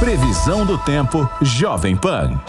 Previsão do tempo, Jovem Pan.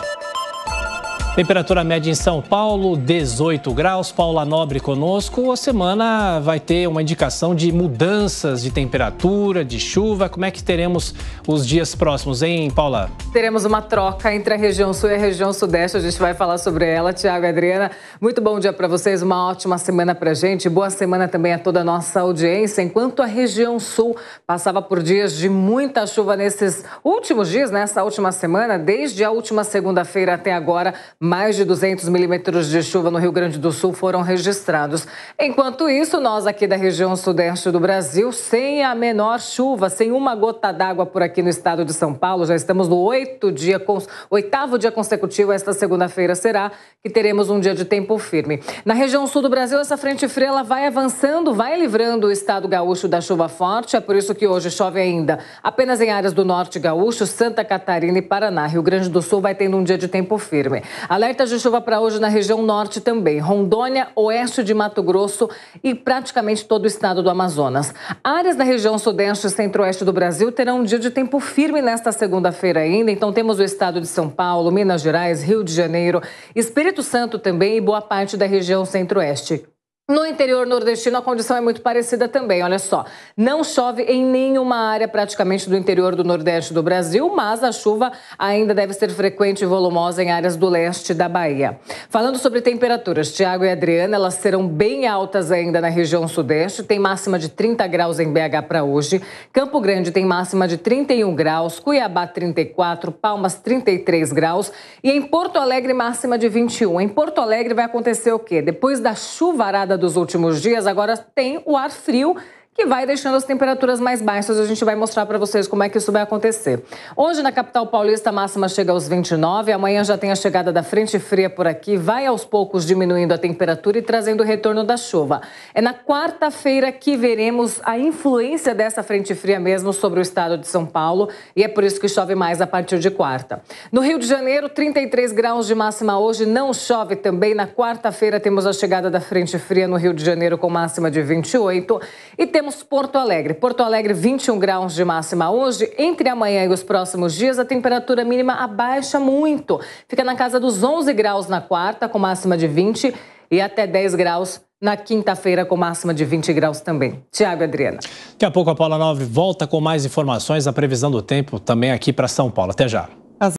Temperatura média em São Paulo, 18 graus. Paula Nobre conosco. A semana vai ter uma indicação de mudanças de temperatura, de chuva. Como é que teremos os dias próximos, hein, Paula? Teremos uma troca entre a região sul e a região sudeste. A gente vai falar sobre ela. Tiago Adriana, muito bom dia para vocês. Uma ótima semana para gente. Boa semana também a toda a nossa audiência. Enquanto a região sul passava por dias de muita chuva nesses últimos dias, nessa última semana, desde a última segunda-feira até agora, mais de 200 milímetros de chuva no Rio Grande do Sul foram registrados. Enquanto isso, nós aqui da região sudeste do Brasil, sem a menor chuva, sem uma gota d'água por aqui no estado de São Paulo, já estamos no oito dia, oitavo dia consecutivo. Esta segunda-feira será que teremos um dia de tempo firme. Na região sul do Brasil, essa frente fria vai avançando, vai livrando o estado gaúcho da chuva forte. É por isso que hoje chove ainda apenas em áreas do norte gaúcho, Santa Catarina e Paraná. Rio Grande do Sul vai tendo um dia de tempo firme. Alerta de chuva para hoje na região norte também. Rondônia, oeste de Mato Grosso e praticamente todo o estado do Amazonas. Áreas da região sudeste e centro-oeste do Brasil terão um dia de tempo firme nesta segunda-feira ainda. Então temos o estado de São Paulo, Minas Gerais, Rio de Janeiro, Espírito Santo também e boa parte da região centro-oeste. No interior nordestino, a condição é muito parecida também, olha só. Não chove em nenhuma área praticamente do interior do nordeste do Brasil, mas a chuva ainda deve ser frequente e volumosa em áreas do leste da Bahia. Falando sobre temperaturas, Tiago e Adriana, elas serão bem altas ainda na região sudeste. Tem máxima de 30 graus em BH para hoje. Campo Grande tem máxima de 31 graus, Cuiabá 34, Palmas 33 graus e em Porto Alegre máxima de 21. Em Porto Alegre vai acontecer o quê? Depois da chuvarada dos últimos dias agora tem o ar frio e vai deixando as temperaturas mais baixas. A gente vai mostrar para vocês como é que isso vai acontecer. Hoje na capital paulista a máxima chega aos 29, amanhã já tem a chegada da frente fria por aqui, vai aos poucos diminuindo a temperatura e trazendo o retorno da chuva. É na quarta-feira que veremos a influência dessa frente fria mesmo sobre o estado de São Paulo e é por isso que chove mais a partir de quarta. No Rio de Janeiro, 33 graus de máxima hoje, não chove também. Na quarta-feira temos a chegada da frente fria no Rio de Janeiro com máxima de 28 e temos temos Porto Alegre. Porto Alegre, 21 graus de máxima hoje. Entre amanhã e os próximos dias, a temperatura mínima abaixa muito. Fica na casa dos 11 graus na quarta, com máxima de 20, e até 10 graus na quinta-feira, com máxima de 20 graus também. Tiago Adriana. Daqui a pouco a Paula 9 volta com mais informações, a previsão do tempo também aqui para São Paulo. Até já.